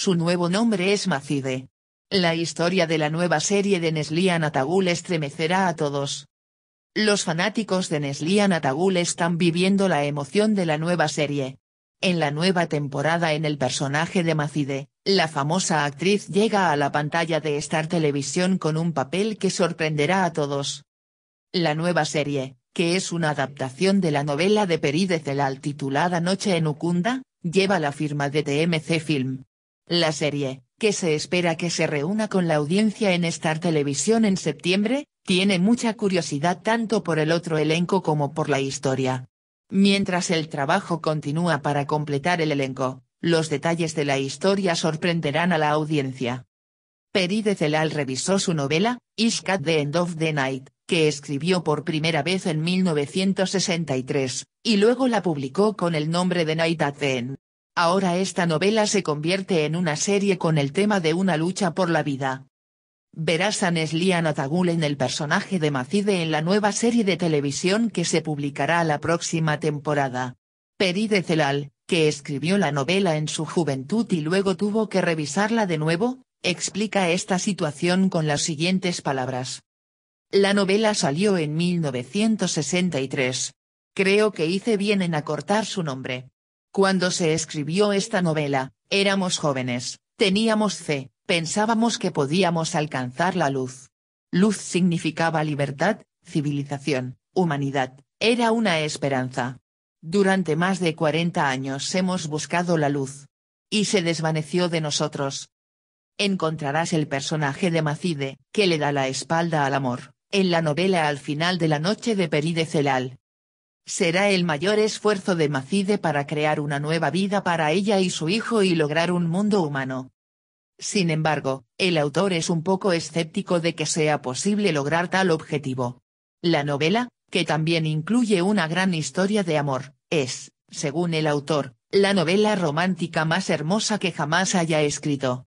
Su nuevo nombre es Macide. La historia de la nueva serie de Neslian Atagul estremecerá a todos. Los fanáticos de Neslian Atagul están viviendo la emoción de la nueva serie. En la nueva temporada en el personaje de Macide, la famosa actriz llega a la pantalla de Star Televisión con un papel que sorprenderá a todos. La nueva serie, que es una adaptación de la novela de Peride Celal titulada Noche en Ucunda, lleva la firma de TMC Film. La serie, que se espera que se reúna con la audiencia en Star Televisión en septiembre, tiene mucha curiosidad tanto por el otro elenco como por la historia. Mientras el trabajo continúa para completar el elenco, los detalles de la historia sorprenderán a la audiencia. De Celal revisó su novela, Iscat the End of the Night, que escribió por primera vez en 1963, y luego la publicó con el nombre de Night at the End. Ahora esta novela se convierte en una serie con el tema de una lucha por la vida. Verás a Neslian Atagul en el personaje de Macide en la nueva serie de televisión que se publicará la próxima temporada. Peride Celal, que escribió la novela en su juventud y luego tuvo que revisarla de nuevo, explica esta situación con las siguientes palabras. La novela salió en 1963. Creo que hice bien en acortar su nombre. Cuando se escribió esta novela, éramos jóvenes, teníamos fe, pensábamos que podíamos alcanzar la luz. Luz significaba libertad, civilización, humanidad, era una esperanza. Durante más de 40 años hemos buscado la luz. Y se desvaneció de nosotros. Encontrarás el personaje de Macide, que le da la espalda al amor, en la novela Al final de la noche de Peride Celal será el mayor esfuerzo de Macide para crear una nueva vida para ella y su hijo y lograr un mundo humano. Sin embargo, el autor es un poco escéptico de que sea posible lograr tal objetivo. La novela, que también incluye una gran historia de amor, es, según el autor, la novela romántica más hermosa que jamás haya escrito.